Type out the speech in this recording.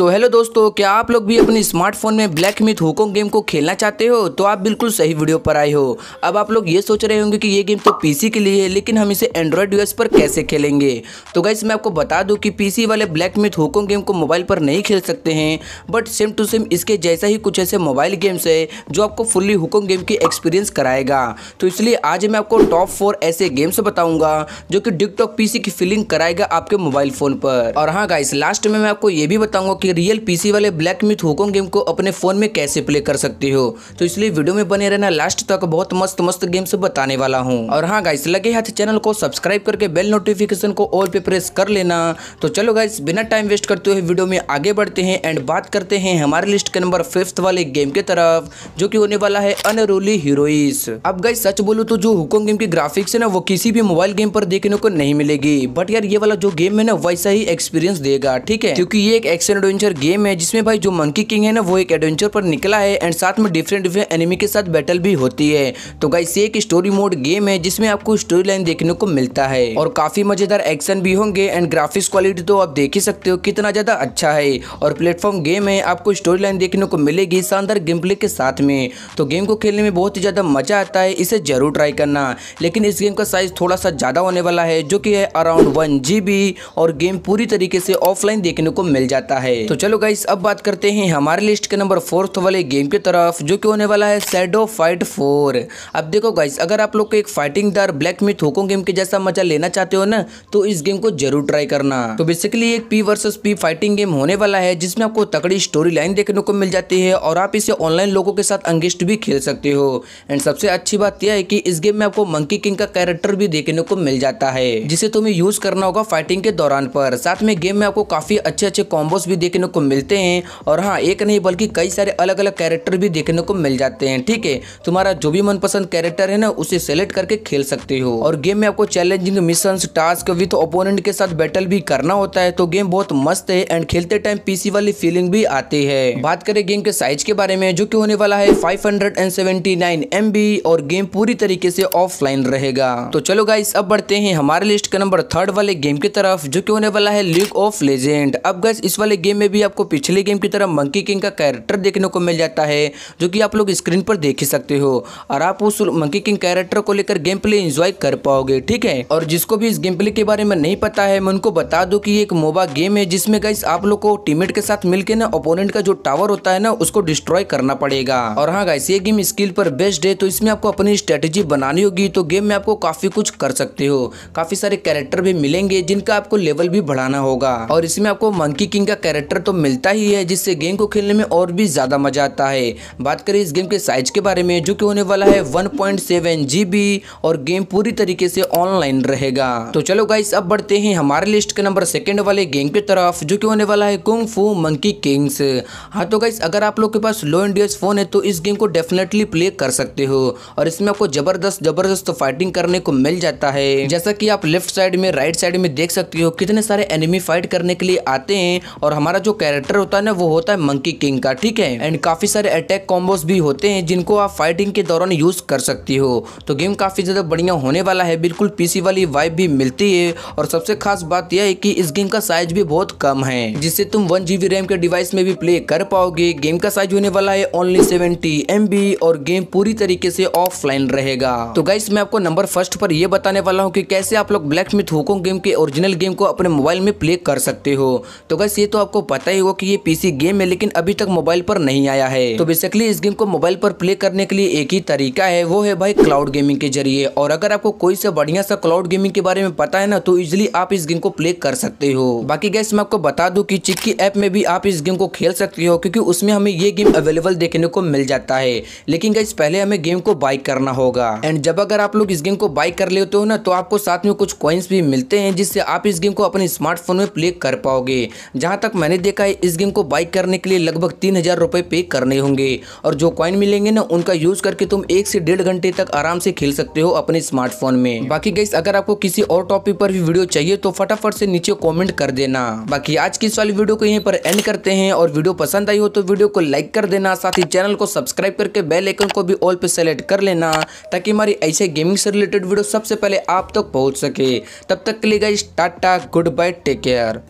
so hello दोस्तों क्या आप लोग भी अपने स्मार्टफोन में ब्लैक मिथ होकोंग गेम को खेलना चाहते हो तो आप बिल्कुल सही वीडियो पर आए हो अब आप लोग ये सोच रहे होंगे कि ये गेम तो पीसी के लिए है लेकिन हम इसे एंड्रॉयड यूएस पर कैसे खेलेंगे तो गाइस मैं आपको बता दूं कि पीसी वाले ब्लैक मिथ होकोंग गेम को मोबाइल पर नहीं खेल सकते हैं बट सेम टू सेम इसके जैसा ही कुछ ऐसे मोबाइल गेम्स है जो आपको फुल्ली हुकोंग गेम की एक्सपीरियंस कराएगा तो इसलिए आज मैं आपको टॉप फोर ऐसे गेम्स बताऊंगा जो कि डिकटॉक पीसी की फीलिंग कराएगा आपके मोबाइल फोन पर और हाँ गाइस लास्ट में मैं आपको ये भी बताऊंगा कि रियल पीसी वाले ब्लैक मिथ हुकोंग गेम को अपने फ़ोन में कैसे प्ले कर सकते हो तो इसलिए वीडियो में बने रहना लास्ट तक बहुत मस्त मस्त गेम्स बताने वाला हूँ और हाँ गाइस लगे हाथ चैनल को सब्सक्राइब करके बेल नोटिफिकेशन को ऑल पे प्रेस कर लेना तो चलो गाइस बिना टाइम वेस्ट करते हुए वीडियो में आगे बढ़ते हैं एंड बात करते हैं हमारे लिस्ट के नंबर फिफ्थ वाले गेम के तरफ जो कि होने वाला है अनरोली हीरोइस अब गाइस सच बोलू तो जो हुकोंग गेम की ग्राफिक्स है ना वो किसी भी मोबाइल गेम पर देखने को नहीं मिलेगी बट यार ये वाला जो गेम है ना वैसा ही एक्सपीरियंस देगा ठीक है क्योंकि ये एक एक्शन एडवेंचर गेम है जिसमें भाई जो मंकी किंग है ना वो एक एडवेंचर पर निकला है एंड साथ में डिफरेंट डिफरेंट एनिमी के साथ बैटल भी होती है तो गाइस ये एक स्टोरी मोड गेम है जिसमें आपको स्टोरी लाइन देखने को मिलता है और काफी मजेदार एक्शन भी होंगे एंड ग्राफिक्स क्वालिटी तो आप देख ही सकते हो कितना ज्यादा अच्छा है और प्लेटफॉर्म गेम है आपको स्टोरी लाइन देखने को मिलेगी शानदार गेम प्ले के साथ में तो गेम को खेलने में बहुत ही ज्यादा मजा आता है इसे जरूर ट्राई करना लेकिन इस गेम का साइज थोड़ा सा ज्यादा होने वाला है जो कि है अराउंड वन और गेम पूरी तरीके से ऑफलाइन देखने को मिल जाता है तो चलो गाइस अब बात करते हैं हमारे लिस्ट के नंबर फोर्थ वाले गेम की तरफ जो कि होने वाला है सैडो फाइट फोर अब देखो गाइस अगर आप लोग को एक फाइटिंग दार ब्लैक मिथ होको गेम के जैसा मजा लेना चाहते हो ना तो इस गेम को जरूर ट्राई करना तो बेसिकली एक P versus P fighting game होने वाला है जिसमें आपको तकड़ी स्टोरी लाइन देखने को मिल जाती है और आप इसे ऑनलाइन लोगों के साथ अंगिस्ट भी खेल सकते हो एंड सबसे अच्छी बात यह है कि इस गेम में आपको मंकी किंग का कैरेक्टर भी देखने को मिल जाता है जिसे तुम्हें यूज करना होगा फाइटिंग के दौरान पर साथ में गेम में आपको काफी अच्छे अच्छे कॉम्बोस भी देखने को मिलते हैं और हाँ एक नहीं बल्कि कई सारे अलग अलग कैरेक्टर भी देखने को मिल जाते हैं ठीक है तुम्हारा जो भी मनपसंद कैरेक्टर है ना उसे सेलेक्ट करके खेल सकते हो और गेम में आपको challenging mission task with opponent के साथ बैटल भी करना होता है तो गेम बहुत मस्त है एंड खेलते टाइम पीसी वाली फीलिंग भी आती है बात करें गेम के साइज के बारे में जो की होने वाला है फाइव हंड्रेड और गेम पूरी तरीके से ऑफलाइन रहेगा तो चलो गाइस अब बढ़ते हैं हमारे लिस्ट के नंबर थर्ड वाले गेम की तरफ जो की होने वाला है लीग ऑफ लेजेंड अब गाइस इस वाले गेम में भी आपको पिछले गेम की तरह मंकी किंग का कैरेक्टर देखने को मिल जाता है जो कि आप लोग स्क्रीन पर देख ही सकते हो और आप उस मंकी किंग कैरेक्टर को लेकर गेम प्ले इंजॉय कर पाओगे ठीक है और जिसको भी इस गेम प्ले के बारे में नहीं पता है मैं उनको बता दू की एक मोबा गेम है जिसमें गाइस आप लोग को टीमेट के साथ मिलकर ना ओपोनेंट का जो टावर होता है ना उसको डिस्ट्रॉय करना पड़ेगा और हाँ गाइस ये गेम स्किल पर बेस्ट है तो इसमें आपको अपनी स्ट्रेटेजी बनानी होगी तो गेम में आपको काफी कुछ कर सकते हो काफी सारे कैरेक्टर भी मिलेंगे जिनका आपको लेवल भी बढ़ाना होगा और इसमें आपको मंकी किंग का कैरेक्टर कैरेक्टर तो मिलता ही है जिससे गेम को खेलने में और भी ज़्यादा मज़ा आता है बात करें इस गेम के साइज़ के बारे में जो कि होने वाला है वन पॉइंट और गेम पूरी तरीके से ऑनलाइन रहेगा तो चलो गाइस अब बढ़ते हैं हमारे लिस्ट के नंबर सेकेंड वाले गेम की तरफ जो कि होने वाला है कुंग फू मंकी किंग्स हाँ तो गाइस अगर आप लोग के पास लो इंडियस फ़ोन है तो इस गेम को डेफिनेटली प्ले कर सकते हो और इसमें आपको ज़बरदस्त ज़बरदस्त फाइटिंग करने को मिल जाता है जैसा कि आप लेफ्ट साइड में राइट साइड में देख सकते हो कितने सारे एनिमी फाइट करने के लिए आते हैं और हमारा हमारा जो कैरेक्टर होता है ना वो होता है मंकी किंग का ठीक है एंड काफी सारे अटैक कॉम्बोज भी होते हैं जिनको आप फाइटिंग के दौरान यूज कर सकती हो तो गेम काफी ज्यादा बढ़िया होने वाला है बिल्कुल पीसी वाली वाइब भी मिलती है और सबसे खास बात यह है की इस गेम का साइज भी बहुत कम है जिससे तुम वन रैम के डिवाइस में भी प्ले कर पाओगे गेम का साइज होने वाला है ओनली सेवेंटी एम और गेम पूरी तरीके से ऑफलाइन रहेगा तो गाइस मैं आपको नंबर फर्स्ट पर यह बताने वाला हूँ कि कैसे आप लोग ब्लैक स्मिथ हुकोंग गेम के ओरिजिनल गेम को अपने मोबाइल में प्ले कर सकते हो तो गाइस ये तो आपको पता ही होगा कि ये पीसी गेम है लेकिन अभी तक मोबाइल पर नहीं आया है तो बेसिकली इस गेम को मोबाइल पर प्ले करने के लिए एक ही तरीका है वो है भाई क्लाउड गेमिंग के जरिए और अगर आपको कोई से बढ़िया सा क्लाउड गेमिंग के बारे में पता है ना तो इजिली आप इस गेम को प्ले कर सकते हो बाकी गैस मैं आपको बता दू की चिक्की ऐप में भी आप इस गेम को खेल सकते हो क्यूँकी उसमें हमें ये गेम अवेलेबल देखने को मिल जाता है लेकिन गैस पहले हमें गेम को बाइक करना होगा एंड जब अगर आप लोग इस गेम को बाइक कर लेते हो ना तो आपको साथ में कुछ कॉइन्स भी मिलते हैं जिससे आप इस गेम को अपने स्मार्टफोन में प्ले कर पाओगे जहाँ तक मैंने खरीदे का इस गेम को बाइक करने के लिए लगभग तीन हज़ार रुपए पे करने होंगे और जो कॉइन मिलेंगे ना उनका यूज़ करके तुम एक से डेढ़ घंटे तक आराम से खेल सकते हो अपने स्मार्टफोन में बाकी गैस अगर आपको किसी और टॉपिक पर भी वीडियो चाहिए तो फटाफट से नीचे कॉमेंट कर देना बाकी आज की इस वाली वीडियो को यहीं पर एंड करते हैं और वीडियो पसंद आई हो तो वीडियो को लाइक कर देना साथ ही चैनल को सब्सक्राइब करके बेल आइकन को भी ऑल पे सेलेक्ट कर लेना ताकि हमारी ऐसे गेमिंग से रिलेटेड वीडियो सबसे पहले आप तक पहुंच सके तब तक के लिए guys tata goodbye take care